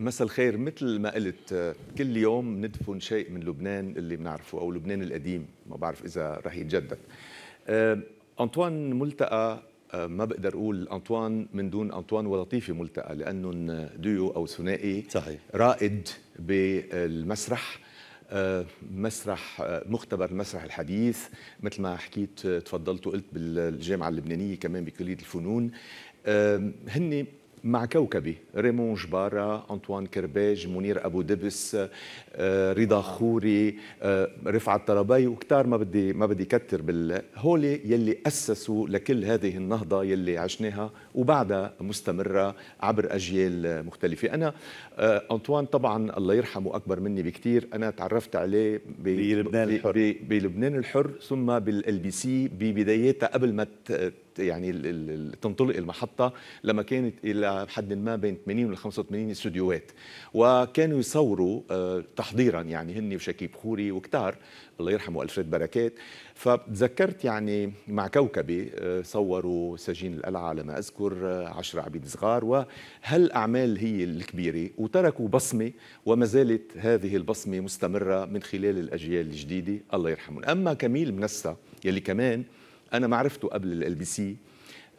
مساء الخير مثل ما قلت آه، كل يوم ندفن شيء من لبنان اللي بنعرفه او لبنان القديم ما بعرف اذا رح يتجدد آه، انطوان ملتقى آه، ما بقدر اقول انطوان من دون انطوان ولطيفه ملتقى لانهم ديو او ثنائي صحيح رائد بالمسرح مسرح مختبر المسرح الحديث مثل ما حكيت تفضلت وقلت بالجامعه اللبنانيه كمان بكليه الفنون هن مع كوكبي ريمون جبارة أنطوان كرباج منير أبو دبس آه، رضا خوري آه، رفعت طربي وكتار ما بدي ما بدي كتر بال هولي يلي أسسوا لكل هذه النهضة يلي عشناها وبعدها مستمرة عبر أجيال مختلفة أنا آه، أنطوان طبعا الله يرحمه أكبر مني بكتير أنا تعرفت عليه بلبنان الحر بلبنان الحر ثم بالال بي سي ببداياتها قبل ما يعني تنطلق المحطه لما كانت الى حد ما بين 80 و 85 استوديوهات وكانوا يصوروا آه، تحضيرا يعني هني وشكيب خوري وكتار الله يرحمه الفريد بركات فتذكرت يعني مع كوكبي آه، صوروا سجين القلعه على ما اذكر 10 آه، عبيد صغار وهالاعمال هي الكبيره وتركوا بصمه وما زالت هذه البصمه مستمره من خلال الاجيال الجديده الله يرحمهم اما كميل منسى يلي كمان انا عرفته قبل ال بي سي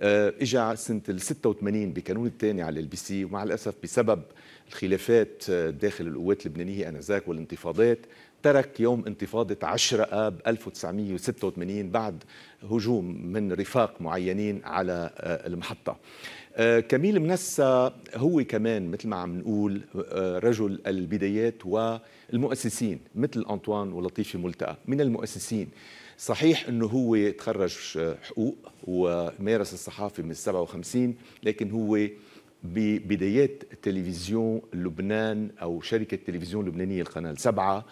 اجى سنه ال 86 بكانون الثاني على ال بي سي ومع الاسف بسبب الخلافات آه، داخل القوات اللبنانيه انذاك والانتفاضات ترك يوم انتفاضة 10 آب 1986 بعد هجوم من رفاق معينين على آه، المحطة آه، كميل منسى هو كمان مثل ما عم نقول آه، رجل البدايات والمؤسسين مثل أنطوان ولطيفي ملتقى من المؤسسين صحيح انه هو تخرج حقوق ومارس الصحافه من 57 لكن هو ببدايات تلفزيون لبنان او شركه تلفزيون لبنانيه القناه السبعه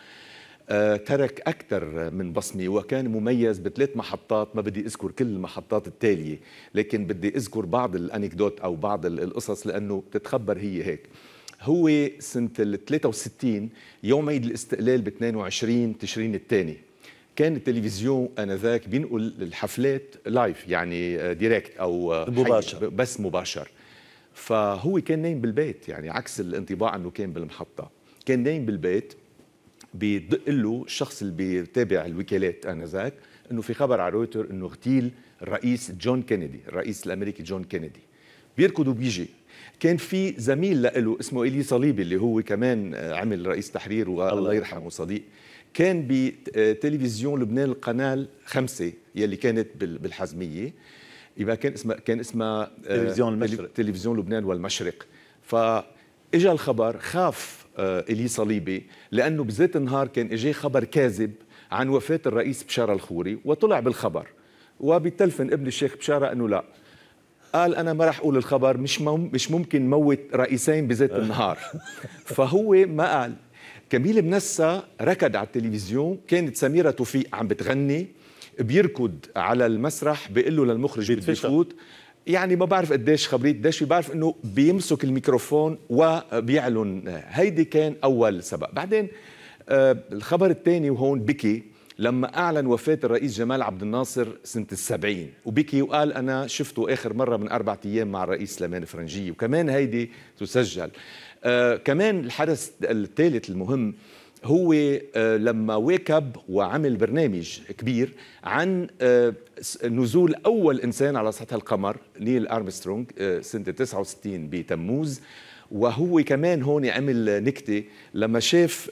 آه، ترك أكثر من بصمة وكان مميز بثلاث محطات ما بدي أذكر كل المحطات التالية لكن بدي أذكر بعض الأنكدوت أو بعض القصص لأنه بتتخبر هي هيك هو سنة ال 63 يوم عيد الاستقلال ب 22 تشرين الثاني كان التلفزيون انذاك بينقل الحفلات لايف يعني ديريكت آه، او آه، مباشر بس مباشر فهو كان نايم بالبيت يعني عكس الانطباع انه كان بالمحطه كان نايم بالبيت بدق له الشخص اللي بيتابع الوكالات انذاك انه في خبر على رويتر انه اغتيل الرئيس جون كينيدي الرئيس الامريكي جون كينيدي بيركض وبيجي كان في زميل له اسمه إلي صليبي اللي هو كمان عمل رئيس تحرير والله يرحمه صديق كان بتلفزيون لبنان القناة خمسة يلي كانت بالحزمية يبقى كان اسمها كان اسمها آه، تلفزيون المشرق تلفزيون لبنان والمشرق فاجا الخبر خاف آه، إلي صليبي لأنه بذات النهار كان إجاه خبر كاذب عن وفاة الرئيس بشارة الخوري وطلع بالخبر وبتلفن ابن الشيخ بشارة أنه لا قال انا ما راح اقول الخبر مش مم مش ممكن موت رئيسين بذات آه. النهار فهو ما قال كميل بنسا ركض على التلفزيون كانت سميرة توفيق عم بتغني بيركض على المسرح بيقول له للمخرج بده يفوت يعني ما بعرف قديش خبرية قديش بعرف انه بيمسك الميكروفون وبيعلن هيدي كان اول سبق بعدين آه الخبر الثاني وهون بكي لما اعلن وفاه الرئيس جمال عبد الناصر سنه السبعين وبكي وقال انا شفته اخر مره من اربع ايام مع الرئيس سليمان الفرنجيه وكمان هيدي تسجل آه كمان الحدث الثالث المهم هو آه، لما واكب وعمل برنامج كبير عن آه، نزول اول انسان على سطح القمر نيل ارمسترونج آه، سنه 69 بتموز وهو كمان هون عمل نكته لما شاف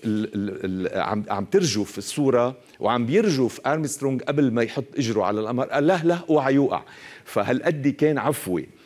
عم عم ترجف الصوره وعم بيرجف ارمسترونج قبل ما يحط اجره على القمر قال له لا اوعى يوقع فهالقد كان عفوي